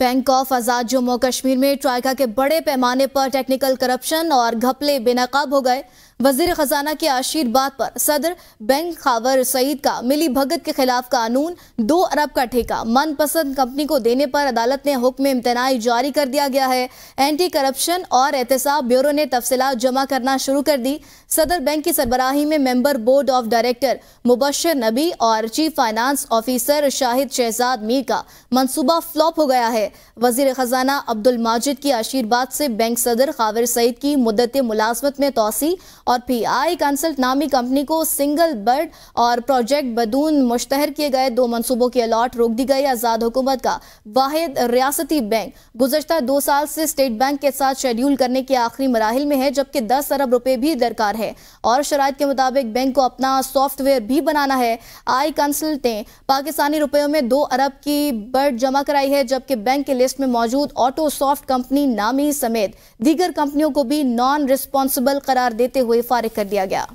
bank of Azad Jammu Kashmir में ट्राइका के बड़े पैमाने पर टेक्निकल करप्शन और घपले बेनकाब हो गए वजीर खजाना के आशीर्वाद पर सदर बैंक खावर सईद का मिली भगत के खिलाफ कानून दो अरब का ठेका मनपसंद कंपनी को देने पर अदालत ने हुक्म इम्तनाई जारी कर दिया गया है एंटी करप्शन और एहतसाब ब्यूरो ने तफसलत जमा करना शुरू कर दी सदर बैंक की सरबराही में member board of director Mubashar Nabi और chief finance officer Shahid Shahzad Mir का मनसूबा फ्लॉप हो गया है वजीर खजाना अब्दुल माजिद की आशीर्वाद से बैंक सदर खाविर सईद की मुद्दत मुलाजमत में तोसी और पी आई कंसल्ट नामी कंपनी को सिंगल बर्ड और प्रोजेक्ट बदून मुश्तहर किए गए दो मनसूबों की अलॉट रोक दी गई आज़ाद हुकूमत का वाद रियासती बैंक गुजशत दो साल से स्टेट बैंक के साथ शेड्यूल करने के आखिरी मराहल में है जबकि दस अरब रुपये भी दरकार है और शराब के मुताबिक बैंक को अपना सॉफ्टवेयर भी बनाना है आई कंसल्ट ने पाकिस्तानी रुपयों में दो अरब की बर्ड जमा कराई है जबकि बैंक बैंक के लिस्ट में मौजूद ऑटो सॉफ्ट कंपनी नामी समेत दीगर कंपनियों को भी नॉन रिस्पॉन्सिबल करार देते हुए फारिग कर दिया गया